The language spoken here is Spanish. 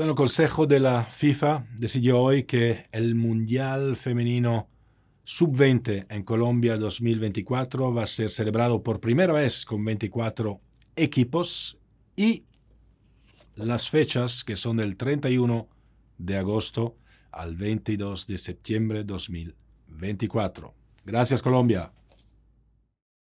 Bueno, el Consejo de la FIFA decidió hoy que el Mundial Femenino Sub-20 en Colombia 2024 va a ser celebrado por primera vez con 24 equipos y las fechas que son del 31 de agosto al 22 de septiembre 2024. Gracias Colombia.